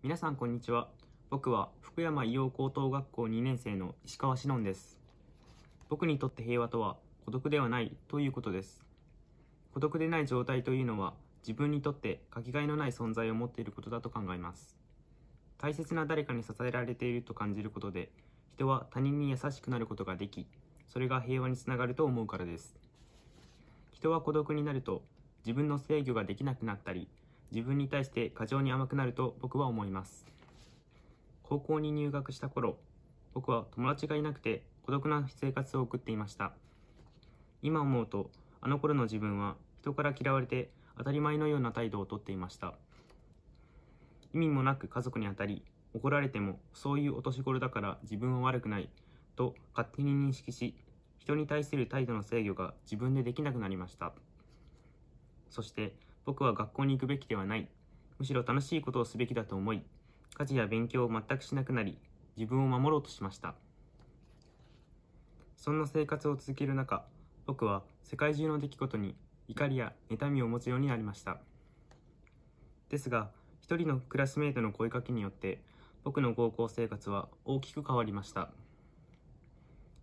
皆さんこんにちは僕は福山医療高等学校2年生の石川志音です僕にとって平和とは孤独ではないということです孤独でない状態というのは自分にとってかけがえのない存在を持っていることだと考えます大切な誰かに支えられていると感じることで人は他人に優しくなることができそれが平和につながると思うからです人は孤独になると自分の制御ができなくなったり自分に対して過剰に甘くなると僕は思います高校に入学した頃僕は友達がいなくて孤独な生活を送っていました今思うとあの頃の自分は人から嫌われて当たり前のような態度をとっていました意味もなく家族に当たり怒られてもそういうお年頃だから自分は悪くないと勝手に認識し人に対する態度の制御が自分でできなくなりましたそして僕は学校に行くべきではない。むしろ楽しいことをすべきだと思い、家事や勉強を全くしなくなり、自分を守ろうとしました。そんな生活を続ける中、僕は世界中の出来事に怒りや妬みを持つようになりました。ですが、一人のクラスメートの声かけによって、僕の高校生活は大きく変わりました。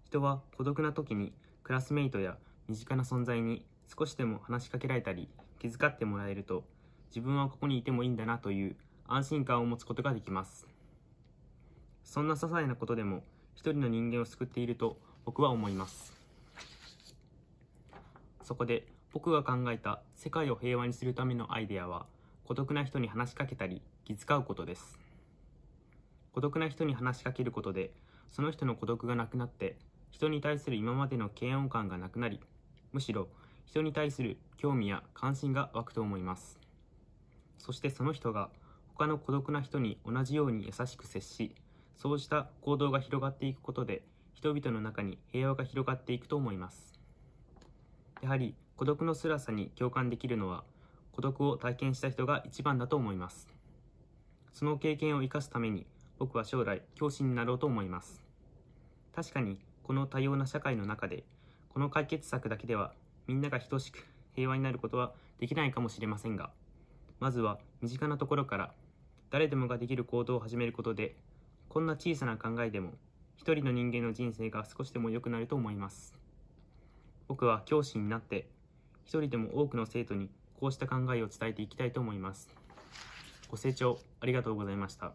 人は孤独な時にクラスメートや身近な存在に少しでも話しかけられたり気遣ってもらえると自分はここにいてもいいんだなという安心感を持つことができますそんな些細なことでも一人の人間を救っていると僕は思いますそこで僕が考えた世界を平和にするためのアイデアは孤独な人に話しかけたり気遣うことです孤独な人に話しかけることでその人の孤独がなくなって人に対する今までの嫌悪感がなくなりむしろ人に対する興味や関心が湧くと思いますそしてその人が他の孤独な人に同じように優しく接しそうした行動が広がっていくことで人々の中に平和が広がっていくと思いますやはり孤独の辛さに共感できるのは孤独を体験した人が一番だと思いますその経験を生かすために僕は将来教師になろうと思います確かにこの多様な社会の中でこの解決策だけではみんなが等しく平和になることはできないかもしれませんがまずは身近なところから誰でもができる行動を始めることでこんな小さな考えでも一人の人間の人生が少しでも良くなると思います僕は教師になって一人でも多くの生徒にこうした考えを伝えていきたいと思いますご清聴ありがとうございました